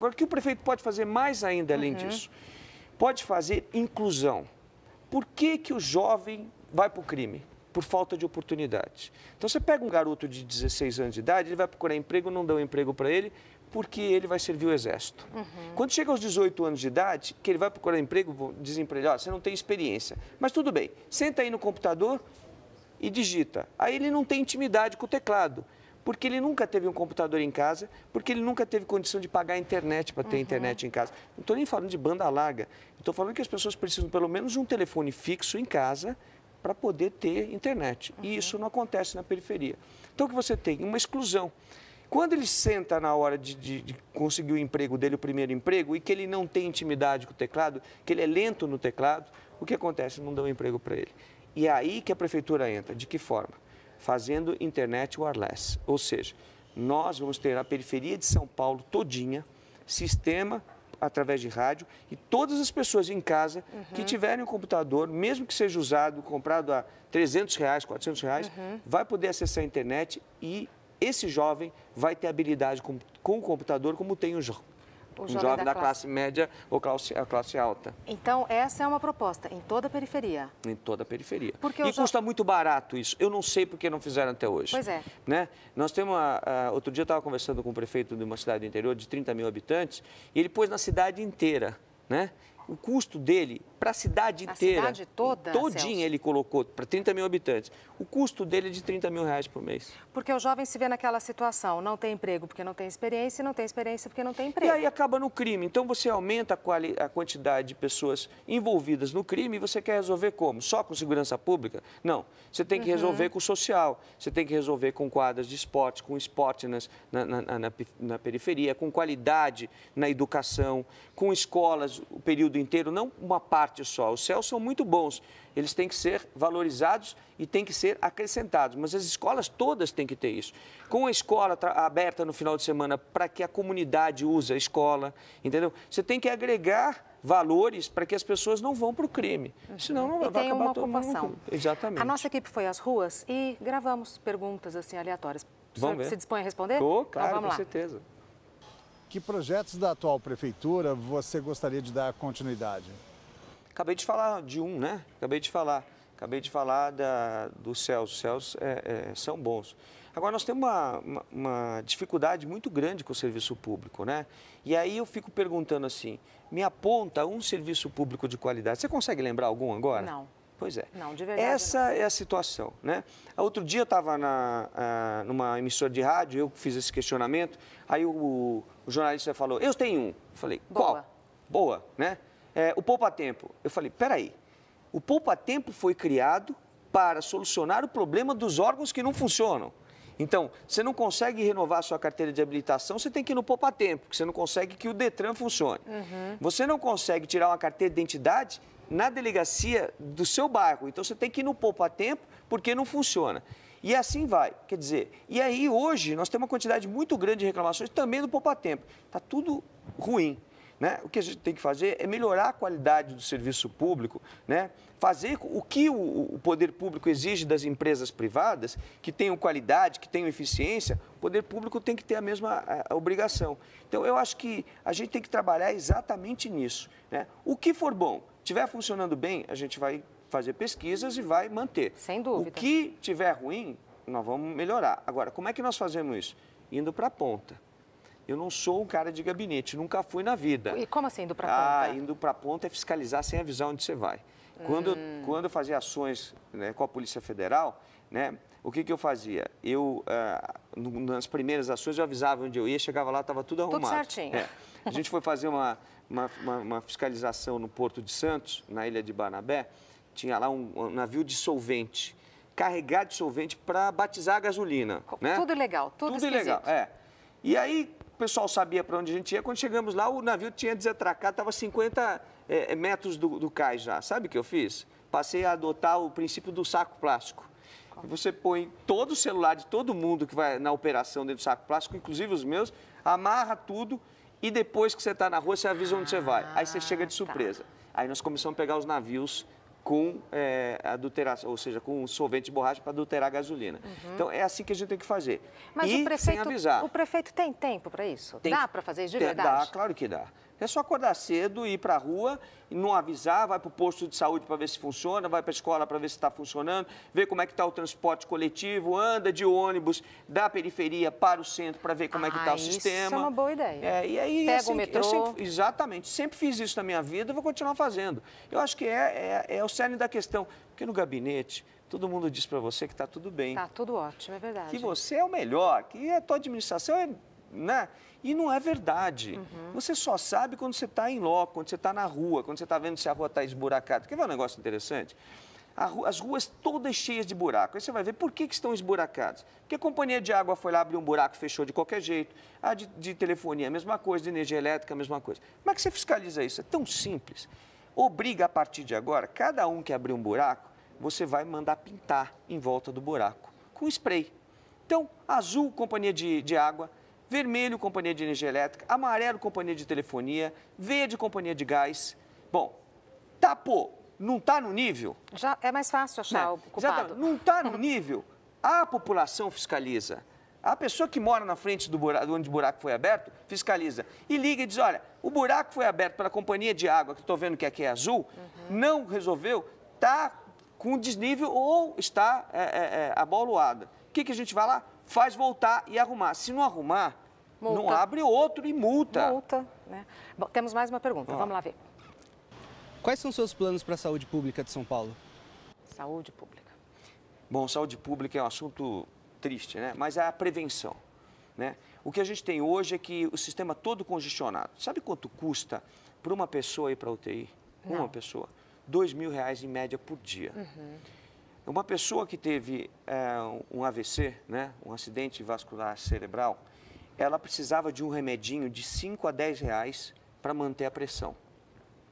Agora, o que o prefeito pode fazer mais ainda além uhum. disso? Pode fazer inclusão. Por que, que o jovem vai para o crime? Por falta de oportunidade. Então, você pega um garoto de 16 anos de idade, ele vai procurar emprego, não dá um emprego para ele, porque ele vai servir o exército. Uhum. Quando chega aos 18 anos de idade, que ele vai procurar emprego, dizem para ele, ó, você não tem experiência. Mas tudo bem, senta aí no computador e digita. Aí ele não tem intimidade com o teclado porque ele nunca teve um computador em casa, porque ele nunca teve condição de pagar a internet para ter uhum. internet em casa. Não estou nem falando de banda larga, estou falando que as pessoas precisam pelo menos um telefone fixo em casa para poder ter internet. Uhum. E isso não acontece na periferia. Então, o que você tem? Uma exclusão. Quando ele senta na hora de, de, de, conseguir o emprego dele, o primeiro emprego, e que ele não tem intimidade com o teclado, que ele é lento no teclado, o que acontece? Não dá um emprego para ele. E é aí que a prefeitura entra. De que forma? fazendo internet wireless. Ou seja, nós vamos ter a periferia de São Paulo todinha, sistema através de rádio e todas as pessoas em casa uhum. que tiverem um computador, mesmo que seja usado, comprado a 300 reais, 400 reais, uhum. vai poder acessar a internet e esse jovem vai ter habilidade com, com o computador como tem os, o jovem, jovem da, da classe... classe... média ou classe, a classe alta. Então, essa é uma proposta em toda a periferia? Em toda a periferia. Porque e jo... custa muito barato isso. Eu não sei porque não fizeram até hoje. Pois é. Né? Nós temos, uma, uh, outro dia eu estava conversando com o um prefeito de uma cidade do interior de 30 mil habitantes e ele pôs na cidade inteira, né? O custo dele para a cidade inteira. A cidade toda? Todinha Celso. ele colocou, para 30 mil habitantes. O custo dele é de 30 mil reais por mês. Porque o jovem se vê naquela situação, não tem emprego porque não tem experiência, e não tem experiência porque não tem emprego. E aí acaba no crime. Então você aumenta a, quali, a quantidade de pessoas envolvidas no crime e você quer resolver como? Só com segurança pública? Não. Você tem que uhum. resolver uhum. com o social, você tem que resolver com quadras de esporte, com esporte nas, na, na, na, na periferia, com qualidade na educação, com escolas o período inteiro, não uma parte parte só. Os céus são muito bons, eles têm que ser valorizados e têm que ser acrescentados, mas as escolas todas têm que ter isso. Com a escola aberta no final de semana para que a comunidade use a escola, entendeu? Você tem que agregar valores para que as pessoas não vão para o crime. Uhum. Senão não vai acabar uma todo ocupação. Mundo. Exatamente. A nossa equipe foi às ruas e gravamos perguntas assim aleatórias. vamos ver. se dispõe a responder? Tô, então claro, então, com lá. certeza. Que projetos da atual prefeitura você gostaria de dar continuidade? Acabei de falar de um, né? Acabei de falar. Acabei de falar da, do Celso. Os céus é, é, são bons. Agora, nós temos uma, uma, uma, dificuldade muito grande com o serviço público, né? E aí eu fico perguntando assim, me aponta um serviço público de qualidade. Você consegue lembrar algum agora? Não. Pois é. Não, de verdade. Essa não. é a situação, né? Outro dia eu estava ah, numa emissora de rádio, eu fiz esse questionamento, aí o, o jornalista falou, eu tenho um. Eu falei, Boa. qual? Boa, né? é, o Poupa Tempo. Eu falei, peraí, o Poupa Tempo foi criado para solucionar o problema dos órgãos que não funcionam. Então, você não consegue renovar a sua carteira de habilitação, você tem que ir no poupa tempo, porque você não consegue que o Detran funcione. Uhum. Você não consegue tirar uma carteira de identidade na delegacia do seu bairro, então você tem que ir no poupa tempo, porque não funciona. E assim vai, quer dizer, e aí hoje nós temos uma quantidade muito grande de reclamações também do poupa tempo. Está tudo ruim. Né? O que a gente tem que fazer é melhorar a qualidade do serviço público, né? fazer o que o, poder público exige das empresas privadas, que tenham qualidade, que tenham eficiência, o poder público tem que ter a mesma a, obrigação. Então, eu acho que a gente tem que trabalhar exatamente nisso. Né? O que for bom, tiver funcionando bem, a gente vai fazer pesquisas e vai manter. Sem dúvida. O que tiver ruim, nós vamos melhorar. Agora, como é que nós fazemos isso? Indo para a ponta. Eu não sou um cara de gabinete, nunca fui na vida. E como assim, indo para ah, ponta? Ah, indo para ponta é fiscalizar sem avisar onde você vai. Hum. Quando, eu, quando eu fazia ações né, com a Polícia Federal, né, o que, que eu fazia? Eu, ah, nas primeiras ações, eu avisava onde eu ia, chegava lá, estava tudo arrumado. Tudo certinho. É. A gente foi fazer uma, uma, uma, uma fiscalização no Porto de Santos, na ilha de Barnabé, tinha lá um, um navio dissolvente, carregado de solvente para batizar a gasolina. Né? Tudo legal, tudo, tudo ilegal, é. E aí pessoal sabia para onde a gente ia. Quando chegamos lá, o navio tinha desatracado, estava 50 é, é, metros do, do cais já. Sabe o que eu fiz? Passei a adotar o princípio do saco plástico. você põe todo o celular de todo mundo que vai na operação dentro do saco plástico, inclusive os meus, amarra tudo e depois que você está na rua, você avisa onde você vai. Aí você chega de ah, tá. surpresa. Aí nós começamos a pegar os navios com é, adulteração, ou seja, com um solvente de borracha para adulterar a gasolina. Uhum. Então é assim que a gente tem que fazer. Mas e o prefeito, o prefeito tem tempo para isso? Tem, dá para fazer isso de verdade? Dá, claro que dá. É só acordar cedo, ir para a rua, não avisar, vai para o posto de saúde para ver se funciona, vai para a escola para ver se está funcionando, ver como é que está o transporte coletivo, anda de ônibus da periferia para o centro para ver como ah, é que está o sistema. Ah, isso é uma boa ideia. É, e aí, Pega assim, o metrô. Sempre, exatamente, sempre fiz isso na minha vida, e vou continuar fazendo. Eu acho que é, é, é o cerne da questão, porque no gabinete todo mundo diz para você que está tudo bem. Está tudo ótimo, é verdade. Que você é o melhor, que a tua administração é né? E não é verdade. Uhum. Você só sabe quando você está em loco, quando você está na rua, quando você está vendo se a rua está esburacada. Quer ver um negócio interessante? Rua, as ruas todas cheias de buraco. Aí você vai ver por que, que estão esburacadas. Porque a companhia de água foi lá, abriu um buraco, fechou de qualquer jeito. A de, de telefonia, a mesma coisa, de energia elétrica, a mesma coisa. Como é que você fiscaliza isso? É tão simples. Obriga a partir de agora, cada um que abrir um buraco, você vai mandar pintar em volta do buraco com spray. Então, azul, companhia de, de água, vermelho, companhia de energia elétrica, amarelo, companhia de telefonia, verde, companhia de gás. Bom, tapou, não está no nível. Já é mais fácil achar né? o tá- culpado. Tá, não está no uhum. nível, a população fiscaliza. A pessoa que mora na frente do buraco, onde o buraco foi aberto, fiscaliza. E liga e diz: olha, o buraco foi aberto pela companhia de água, que estou vendo que aqui é azul, uhum. não resolveu, está com desnível ou está é, é, é aboluada. O que, que a gente vai lá? faz voltar e arrumar. Se não arrumar, multa. não abre outro e multa. Multa, né? Bom, temos mais uma pergunta, ah. vamos lá ver. Quais são seus planos para a saúde pública de São Paulo? Saúde pública. Bom, saúde pública é um assunto triste, né? Mas é a prevenção, né? O que a gente tem hoje é que o sistema todo congestionado. Sabe quanto custa para uma pessoa ir para a UTI? Não. Uma pessoa. Dois mil reais em média por dia. Uhum. Uma pessoa que teve é, um AVC, né, um acidente vascular cerebral, ela precisava de um remedinho de 5 a 10 reais para manter a pressão.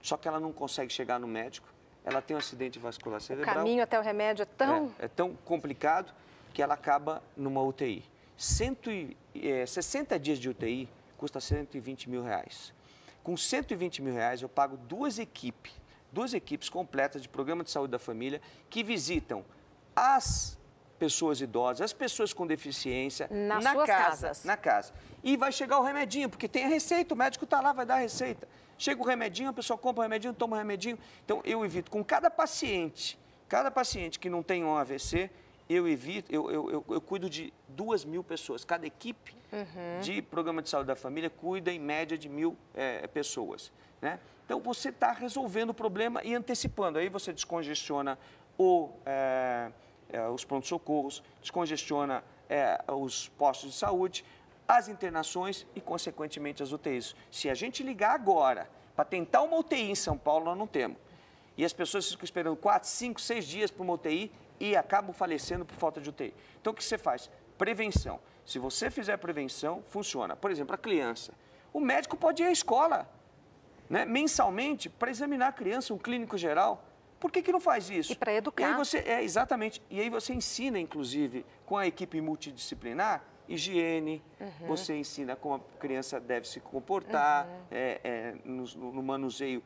Só que ela não consegue chegar no médico, ela tem um acidente vascular cerebral. O caminho até o remédio é tão... É, é tão complicado que ela acaba numa UTI. Cento e, é, eh, 60 dias de UTI custa 120 mil reais. Com 120 mil reais, eu pago duas equipes duas equipes completas de programa de saúde da família que visitam as pessoas idosas, as pessoas com deficiência Nas na suas casa, casas. na casa. E vai chegar o remedinho, porque tem a receita, o médico está lá, vai dar a receita. Chega o remedinho, a pessoa compra o remedinho, toma o remedinho. Então eu evito com cada paciente, cada paciente que não tem um AVC, eu evito, eu, eu, eu, eu, cuido de duas mil pessoas. Cada equipe uhum. de programa de saúde da família cuida em média de mil é, pessoas. Né? Então você está resolvendo o problema e antecipando. Aí você descongestiona o, é, é, os prontos-socorros, descongestiona é, os postos de saúde, as internações e, consequentemente, as UTIs. Se a gente ligar agora para tentar uma UTI em São Paulo, nós não temos. E as pessoas ficam esperando quatro, cinco, seis dias para uma UTI e acabam falecendo por falta de UTI. Então, o que você faz? Prevenção. Se você fizer prevenção, funciona. Por exemplo, a criança. O médico pode ir à escola né, mensalmente para examinar a criança, um clínico geral. Por que, que não faz isso? E para educar. E aí você, é, exatamente. E aí você ensina, inclusive, com a equipe multidisciplinar, higiene, uhum. você ensina como a criança deve se comportar, uhum. é, é, no, no, manuseio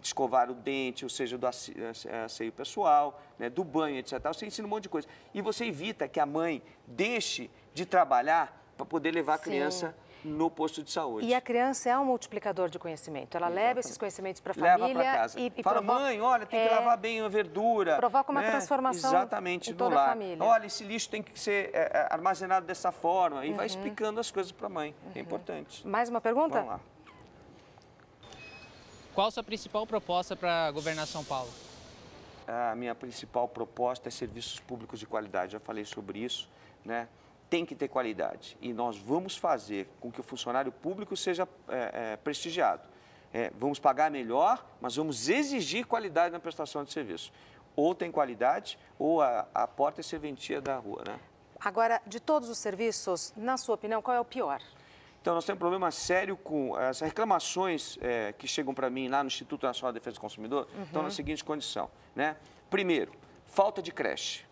de escovar o dente, ou seja, do asseio pessoal, né, do banho, etc. Você ensina um monte de coisa. E você evita que a mãe deixe de trabalhar para poder levar a Sim. criança no posto de saúde. E a criança é um multiplicador de conhecimento. Ela Exatamente. leva esses conhecimentos para a família. e para casa. E, e Fala, provoca, mãe, olha, tem que é. lavar bem a verdura. Provoca uma né? transformação Exatamente, em toda a família. Olha, esse lixo tem que ser é, é armazenado dessa forma. E uhum. vai explicando as coisas para a mãe. É uhum. É importante. Mais uma pergunta? Vamos lá. Qual a sua principal proposta para governar São Paulo? A minha principal proposta é serviços públicos de qualidade. Já falei sobre isso, né? tem que ter qualidade e nós vamos fazer com que o funcionário público seja é, é, prestigiado. É, vamos pagar melhor, mas vamos exigir qualidade na prestação de serviço. Ou tem qualidade, ou a, a porta é serventia da rua. Né? Agora, de todos os serviços, na sua opinião, qual é o pior? Então, nós temos um problema sério com as reclamações é, que chegam para mim lá no Instituto Nacional de Defesa do Consumidor, uhum. estão na uhum. seguinte condição. Né? Primeiro, falta de creche.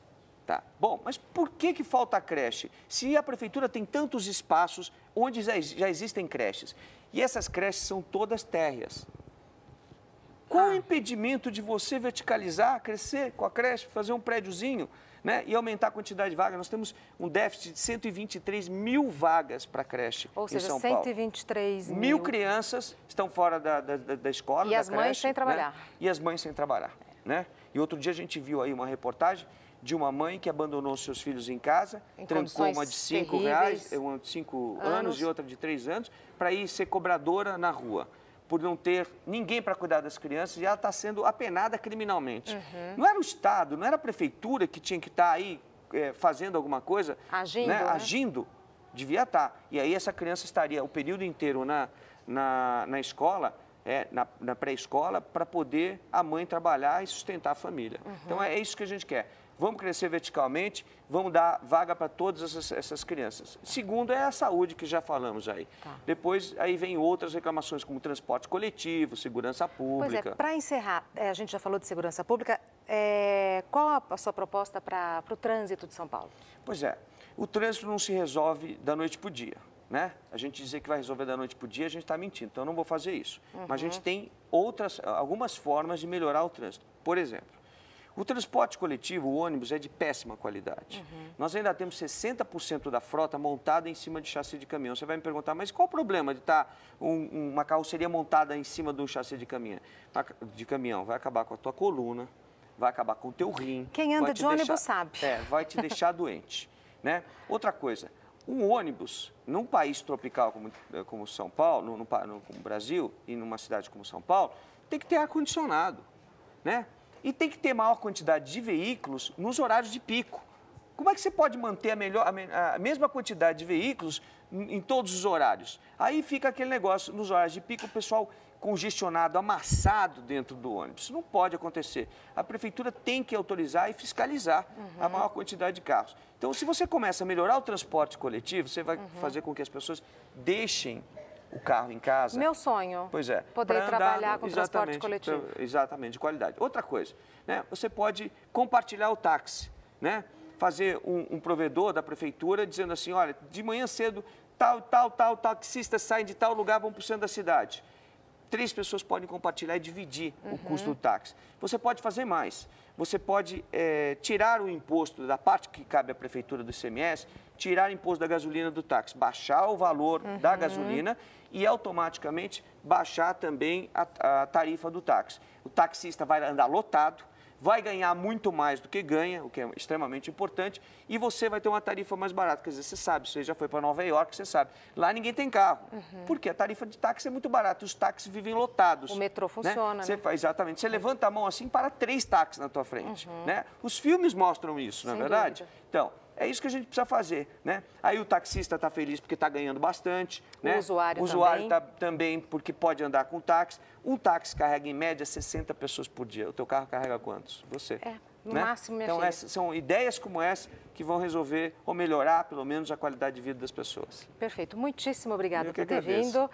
Tá. Bom, mas por que, que falta creche? Se a prefeitura tem tantos espaços onde já, já existem creches. E essas creches são todas térreas. Qual ah. o impedimento de você verticalizar, crescer com a creche, fazer um prédiozinho né, e aumentar a quantidade de vagas? Nós temos um déficit de 123 mil vagas para creche Ou em seja, São 123 Paulo. mil. Mil crianças estão fora da, da, da escola, E da as creche, mães sem né, trabalhar. Né? E as mães sem trabalhar. Né? E outro dia a gente viu aí uma reportagem de uma mãe que abandonou seus filhos em casa, em trancou uma de 5 reais, eh, uma de cinco anos. anos e outra de 3 anos, para ir ser cobradora na rua por não ter ninguém para cuidar das crianças e ela está sendo apenada criminalmente. Uhum. Não era o Estado, não era a prefeitura que tinha que estar tá aí é, fazendo alguma coisa, agindo, né? né? agindo devia estar. Tá. E aí essa criança estaria o período inteiro na, na, na escola, é, na, na pré-escola, para poder a mãe trabalhar e sustentar a família. Então uhum. Então é isso que a gente quer vamos crescer verticalmente, vamos dar vaga para todas essas, essas, crianças. Segundo é a saúde, que já falamos aí. Tá. Depois aí vem outras reclamações, como transporte coletivo, segurança pública. Pois é, para encerrar, é, a gente já falou de segurança pública, é, qual a sua proposta para o trânsito de São Paulo? Pois é, o trânsito não se resolve da noite para o dia. Né? A gente dizer que vai resolver da noite para o dia, a gente está mentindo. Então, eu não vou fazer isso. Uhum. Mas a gente uhum. tem outras, algumas formas de melhorar o trânsito. Por exemplo, o transporte coletivo, o ônibus, é de péssima qualidade. Uhum. Nós ainda temos 60% da frota montada em cima de chassi de caminhão. Você vai me perguntar, mas qual o problema de estar tá um, uma carroceria montada em cima de um chassi de caminhão? De caminhão, vai acabar com a tua coluna, vai acabar com o teu rim. Quem anda de ônibus sabe. É, vai te deixar doente. Né? Outra coisa, um ônibus, num país tropical como, como São Paulo, no, no, como Brasil, e numa cidade como São Paulo, tem que ter ar-condicionado, né? E tem que ter maior quantidade de veículos nos horários de pico. Como é que você pode manter a, melhor, a mesma quantidade de veículos em todos os horários? Aí fica aquele negócio, nos horários de pico, o pessoal congestionado, amassado dentro do ônibus. Isso não pode acontecer. A prefeitura tem que autorizar e fiscalizar uhum. a maior quantidade de carros. Então, se você começa a melhorar o transporte coletivo, você vai uhum. fazer com que as pessoas deixem o carro em casa. Meu sonho. Pois é. Poder andar, trabalhar com transporte coletivo. Exatamente, de qualidade. Outra coisa, né? Você pode compartilhar o táxi, né? Fazer um, um provedor da prefeitura dizendo assim, olha, de manhã cedo, tal, tal, tal, taxista saem de tal lugar, vão para o centro da cidade três pessoas podem compartilhar e dividir uhum. o custo do táxi. Você pode fazer mais. Você pode é, tirar o imposto da parte que cabe à prefeitura do ICMS tirar imposto da gasolina do táxi, baixar o valor uhum. da gasolina e automaticamente baixar também a, a tarifa do táxi. O taxista vai andar lotado, vai ganhar muito mais do que ganha, o que é extremamente importante, e você vai ter uma tarifa mais barata. Quer dizer, você sabe, você já foi para Nova York, você sabe. Lá ninguém tem carro, uhum. porque a tarifa de táxi é muito barata, os táxis vivem lotados. O né? metrô funciona, né? Você, né? Exatamente. Você levanta a mão assim para três táxis na tua frente, uhum. né? Os filmes mostram isso, não é verdade? Dúvida. Então, é isso que a gente precisa fazer, né? Aí o taxista está feliz porque está ganhando bastante, o né? Usuário o usuário, também. Tá, também porque pode andar com táxi. Um táxi carrega em média 60 pessoas por dia. O teu carro carrega quantos? Você. É, no né? máximo, minha Então, filha. Essas, são ideias como essa que vão resolver ou melhorar, pelo menos, a qualidade de vida das pessoas. Perfeito. Muitíssimo obrigado por ter agradeço. vindo.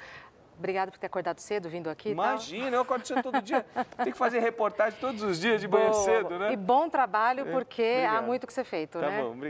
Obrigado por ter acordado cedo, vindo aqui. Imagina, eu acordo cedo todo dia. Tem que fazer reportagem todos os dias de manhã cedo, né? E bom trabalho, é. porque é, há muito que ser feito, tá né? Bom,